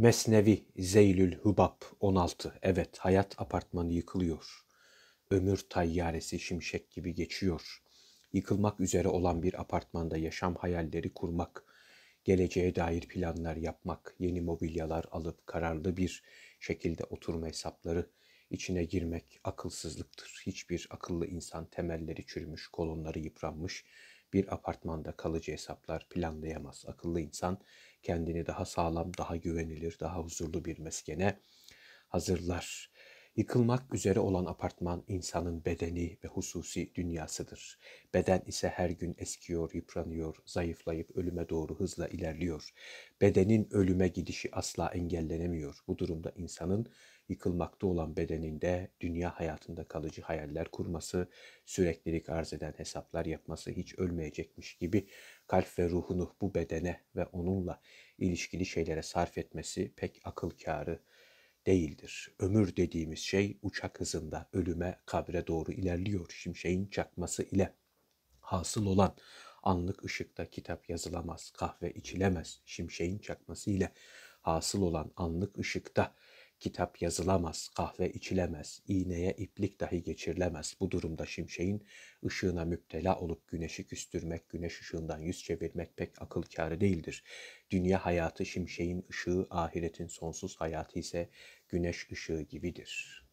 Mesnevi Zeylül Hubab 16. Evet hayat apartmanı yıkılıyor. Ömür tayyaresi şimşek gibi geçiyor. Yıkılmak üzere olan bir apartmanda yaşam hayalleri kurmak, geleceğe dair planlar yapmak, yeni mobilyalar alıp kararlı bir şekilde oturma hesapları içine girmek akılsızlıktır. Hiçbir akıllı insan temelleri çürümüş, kolonları yıpranmış bir apartmanda kalıcı hesaplar planlayamaz. Akıllı insan kendini daha sağlam, daha güvenilir, daha huzurlu bir meskene hazırlar. Yıkılmak üzere olan apartman insanın bedeni ve hususi dünyasıdır. Beden ise her gün eskiyor, yıpranıyor, zayıflayıp ölüme doğru hızla ilerliyor. Bedenin ölüme gidişi asla engellenemiyor. Bu durumda insanın yıkılmakta olan bedeninde dünya hayatında kalıcı hayaller kurması, süreklilik arz eden hesaplar yapması, hiç ölmeyecekmiş gibi kalp ve ruhunu bu bedene ve onunla ilişkili şeylere sarf etmesi pek akıl kârı değildir. Ömür dediğimiz şey uçak hızında ölüme, kabre doğru ilerliyor şimşeğin çakması ile. Hasıl olan anlık ışıkta kitap yazılamaz, kahve içilemez şimşeğin çakması ile. Hasıl olan anlık ışıkta Kitap yazılamaz, kahve içilemez, iğneye iplik dahi geçirilemez. Bu durumda şimşeğin ışığına müptela olup güneşi küstürmek, güneş ışığından yüz çevirmek pek akıl kârı değildir. Dünya hayatı şimşeğin ışığı, ahiretin sonsuz hayatı ise güneş ışığı gibidir.''